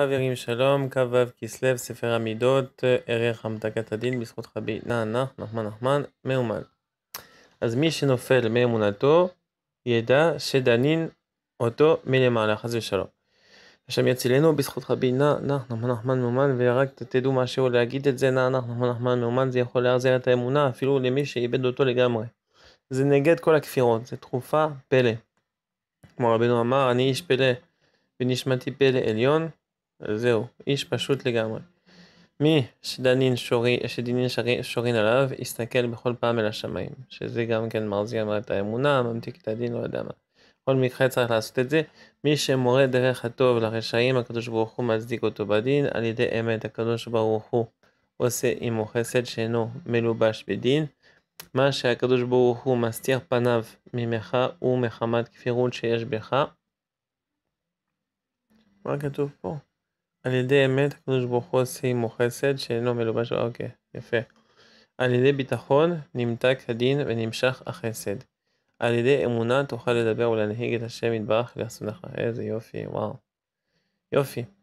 חברים שלום, כ"ו כסלו, ספר המידות, ערך המתקת הדין, בזכות חבי נח, נחמן נחמן, מאומן. אז מי שנופל מאמונתו, ידע שדנין אותו מלמעלה, חס ושלום. השם יצילנו בזכות חבי נח, נחמן נחמן מאומן, ורק תדעו משהו להגיד את זה, נח נחמן נחמן מאומן, זה יכול להחזיר את האמונה אפילו למי שאיבד אותו לגמרי. זה נגד כל הכפירות, זה תרופה פלא. כמו רבנו אמר, אני איש פלא. ונשמתי פלא עליון, זהו, איש פשוט לגמרי. מי שדנין שורי, שדנין שרי, שורין עליו, הסתכל בכל פעם אל השמיים. שזה גם כן מרזיע מאוד את האמונה, ממתיק את הדין, לא יודע מה. כל מקרה צריך לעשות את זה. מי שמורה דרך הטוב לרשעים, הקדוש ברוך הוא מצדיק אותו בדין, על ידי אמת הקדוש ברוך הוא עושה עמו חסד שאינו מלובש בדין. מה שהקדוש ברוך הוא מסתיר פניו ממך הוא מחמת כפירות שיש בך. מה כתוב פה? על ידי אמת הקדוש ברוך הוא עושים הוא חסד שאינו מלובש, אוקיי, יפה. על ידי ביטחון נמתק הדין ונמשך החסד. על ידי אמונה תוכל לדבר ולהנהיג את השם יתברך לעשונך. איזה יופי, וואו. יופי.